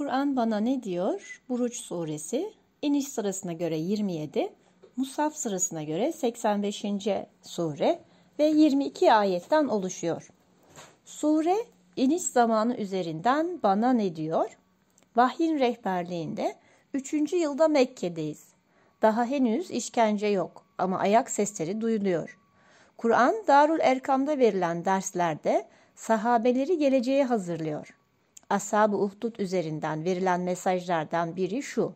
Kur'an bana ne diyor? Buruç suresi iniş sırasına göre 27, Musaf sırasına göre 85. sure ve 22 ayetten oluşuyor. Sure iniş zamanı üzerinden bana ne diyor? Vahyin rehberliğinde 3. yılda Mekke'deyiz. Daha henüz işkence yok ama ayak sesleri duyuluyor. Kur'an Darul Erkam'da verilen derslerde sahabeleri geleceğe hazırlıyor. Ashab-ı Uhdud üzerinden verilen mesajlardan biri şu.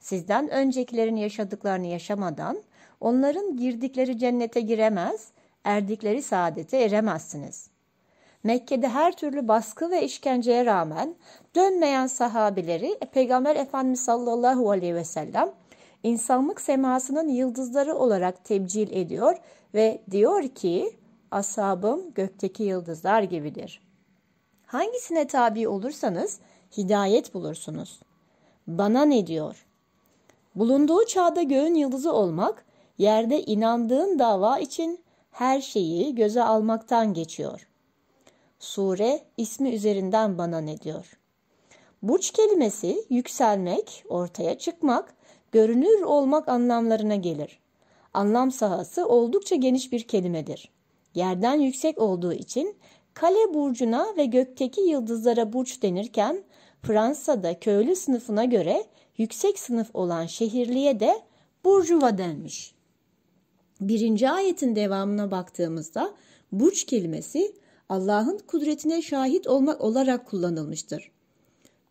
Sizden öncekilerin yaşadıklarını yaşamadan onların girdikleri cennete giremez, erdikleri saadete eremezsiniz. Mekke'de her türlü baskı ve işkenceye rağmen dönmeyen sahabileri Peygamber Efendimiz sallallahu aleyhi ve sellem insanlık semasının yıldızları olarak tebcil ediyor ve diyor ki Asabım gökteki yıldızlar gibidir.'' hangisine tabi olursanız hidayet bulursunuz. Bana ne diyor? Bulunduğu çağda göğün yıldızı olmak, yerde inandığın dava için her şeyi göze almaktan geçiyor. Sure ismi üzerinden bana ne diyor? Burç kelimesi yükselmek, ortaya çıkmak, görünür olmak anlamlarına gelir. Anlam sahası oldukça geniş bir kelimedir. Yerden yüksek olduğu için Kale burcuna ve gökteki yıldızlara burç denirken Fransa'da köylü sınıfına göre yüksek sınıf olan şehirliye de burjuva denmiş. Birinci ayetin devamına baktığımızda burç kelimesi Allah'ın kudretine şahit olmak olarak kullanılmıştır.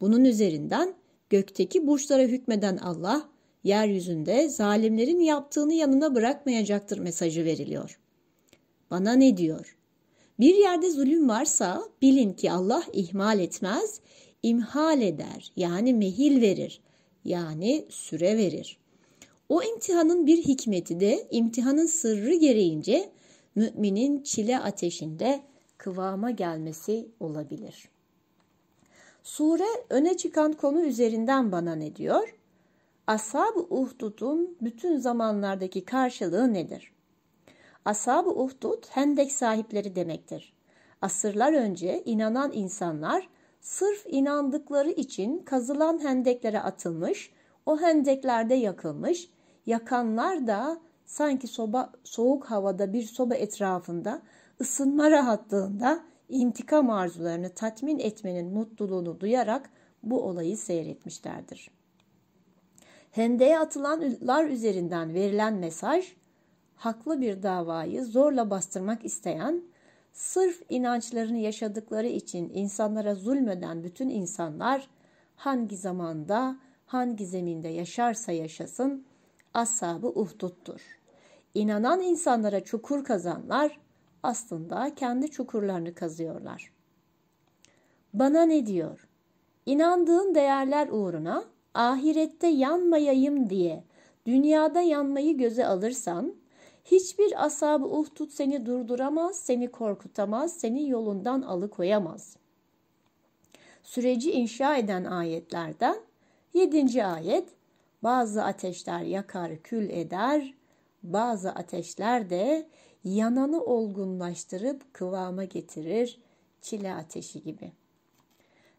Bunun üzerinden gökteki burçlara hükmeden Allah, yeryüzünde zalimlerin yaptığını yanına bırakmayacaktır mesajı veriliyor. Bana ne diyor? Bir yerde zulüm varsa bilin ki Allah ihmal etmez, imhal eder yani mehil verir yani süre verir. O imtihanın bir hikmeti de imtihanın sırrı gereğince müminin çile ateşinde kıvama gelmesi olabilir. Sure öne çıkan konu üzerinden bana ne diyor? Ashab-ı Uhdud'un bütün zamanlardaki karşılığı nedir? Ashab-ı Uhdud hendek sahipleri demektir. Asırlar önce inanan insanlar sırf inandıkları için kazılan hendeklere atılmış, o hendeklerde yakılmış, yakanlar da sanki soba, soğuk havada bir soba etrafında ısınma rahatlığında intikam arzularını tatmin etmenin mutluluğunu duyarak bu olayı seyretmişlerdir. Hendeye atılanlar üzerinden verilen mesaj haklı bir davayı zorla bastırmak isteyen, sırf inançlarını yaşadıkları için insanlara zulmeden bütün insanlar hangi zamanda, hangi zeminde yaşarsa yaşasın asabı uhduttur. İnanan insanlara çukur kazanlar aslında kendi çukurlarını kazıyorlar. Bana ne diyor? İnandığın değerler uğruna ahirette yanmayayım diye dünyada yanmayı göze alırsan Hiçbir asabı uhtut seni durduramaz, seni korkutamaz, seni yolundan alıkoyamaz. Süreci inşa eden ayetlerden 7. ayet bazı ateşler yakar kül eder, bazı ateşler de yananı olgunlaştırıp kıvama getirir çile ateşi gibi.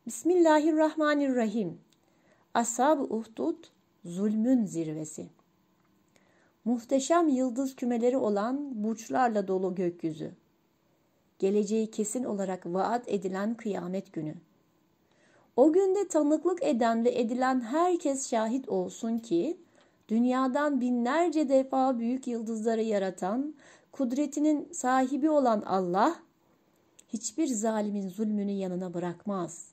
Bismillahirrahmanirrahim. Asab ı Uhdud zulmün zirvesi. Muhteşem yıldız kümeleri olan burçlarla dolu gökyüzü. Geleceği kesin olarak vaat edilen kıyamet günü. O günde tanıklık eden ve edilen herkes şahit olsun ki dünyadan binlerce defa büyük yıldızları yaratan, kudretinin sahibi olan Allah hiçbir zalimin zulmünü yanına bırakmaz.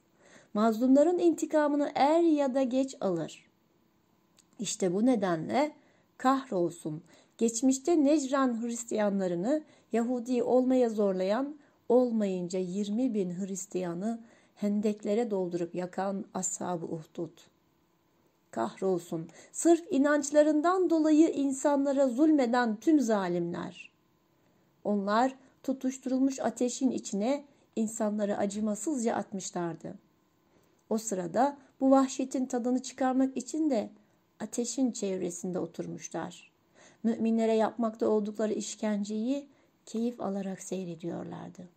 Mazlumların intikamını er ya da geç alır. İşte bu nedenle kahrolsun. Geçmişte Necran Hristiyanlarını Yahudi olmaya zorlayan olmayınca 20 bin Hristiyanı hendeklere doldurup yakan ashab-ı uhdud. Kahrolsun. Sırf inançlarından dolayı insanlara zulmeden tüm zalimler. Onlar tutuşturulmuş ateşin içine insanları acımasızca atmışlardı. O sırada bu vahşetin tadını çıkarmak için de ateşin çevresinde oturmuşlar. Müminlere yapmakta oldukları işkenceyi keyif alarak seyrediyorlardı.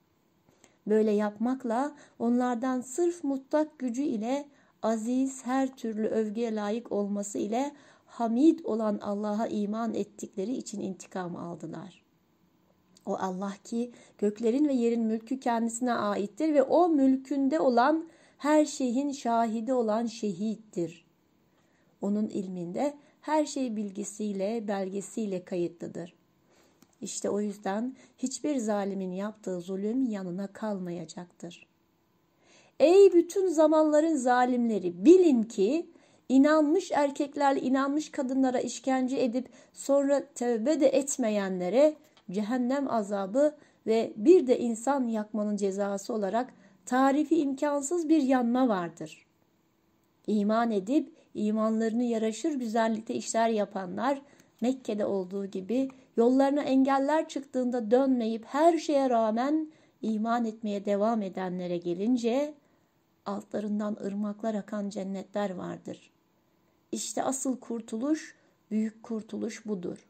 Böyle yapmakla onlardan sırf mutlak gücü ile aziz her türlü övgüye layık olması ile hamid olan Allah'a iman ettikleri için intikam aldılar. O Allah ki göklerin ve yerin mülkü kendisine aittir ve o mülkünde olan her şeyin şahidi olan şehittir onun ilminde her şey bilgisiyle, belgesiyle kayıtlıdır. İşte o yüzden hiçbir zalimin yaptığı zulüm yanına kalmayacaktır. Ey bütün zamanların zalimleri bilin ki inanmış erkeklerle inanmış kadınlara işkence edip sonra tevbe de etmeyenlere cehennem azabı ve bir de insan yakmanın cezası olarak tarifi imkansız bir yanma vardır. İman edip imanlarını yaraşır güzellikte işler yapanlar Mekke'de olduğu gibi yollarına engeller çıktığında dönmeyip her şeye rağmen iman etmeye devam edenlere gelince altlarından ırmaklar akan cennetler vardır. İşte asıl kurtuluş, büyük kurtuluş budur.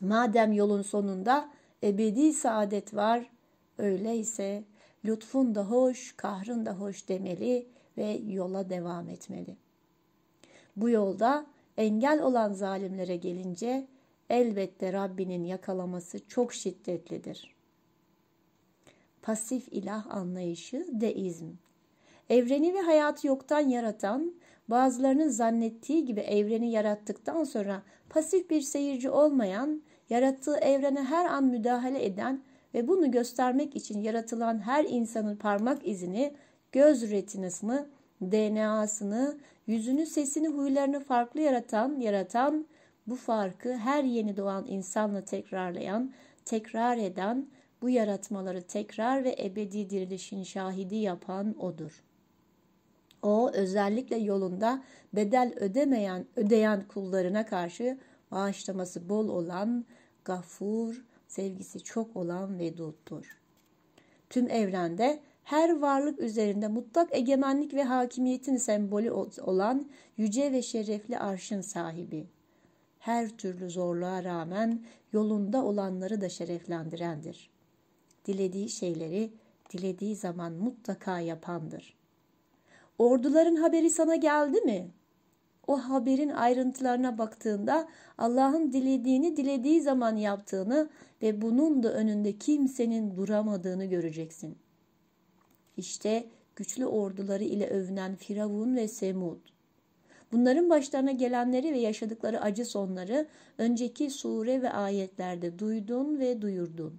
Madem yolun sonunda ebedi saadet var, öyleyse lütfun da hoş, kahrın da hoş demeli ve yola devam etmeli.'' Bu yolda engel olan zalimlere gelince elbette Rabbinin yakalaması çok şiddetlidir. Pasif ilah anlayışı deizm. Evreni ve hayatı yoktan yaratan, bazılarının zannettiği gibi evreni yarattıktan sonra pasif bir seyirci olmayan, yarattığı evrene her an müdahale eden ve bunu göstermek için yaratılan her insanın parmak izini, göz retinasını DNA'sını, yüzünü, sesini, huylarını farklı yaratan, yaratan, bu farkı her yeni doğan insanla tekrarlayan, tekrar eden, bu yaratmaları tekrar ve ebedi dirilişin şahidi yapan odur. O özellikle yolunda bedel ödemeyen, ödeyen kullarına karşı bağışlaması bol olan, gafur, sevgisi çok olan ve veduttur. Tüm evrende her varlık üzerinde mutlak egemenlik ve hakimiyetin sembolü olan yüce ve şerefli arşın sahibi. Her türlü zorluğa rağmen yolunda olanları da şereflendirendir. Dilediği şeyleri dilediği zaman mutlaka yapandır. Orduların haberi sana geldi mi? O haberin ayrıntılarına baktığında Allah'ın dilediğini dilediği zaman yaptığını ve bunun da önünde kimsenin duramadığını göreceksin.'' İşte güçlü orduları ile övünen Firavun ve Semud. Bunların başlarına gelenleri ve yaşadıkları acı sonları önceki sure ve ayetlerde duydun ve duyurdun.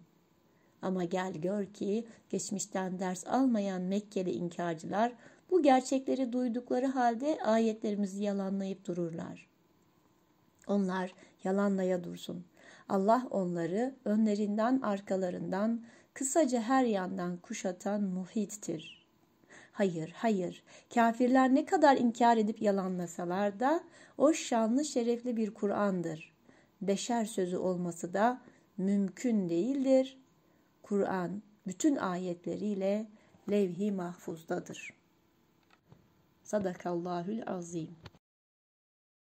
Ama gel gör ki geçmişten ders almayan Mekkeli inkarcılar bu gerçekleri duydukları halde ayetlerimizi yalanlayıp dururlar. Onlar yalanlaya dursun. Allah onları önlerinden arkalarından kısaca her yandan kuşatan muhittir. Hayır, hayır, kafirler ne kadar inkar edip yalanlasalar da o şanlı şerefli bir Kur'an'dır. Beşer sözü olması da mümkün değildir. Kur'an bütün ayetleriyle levh-i mahfuzdadır. Sadakallahül azim.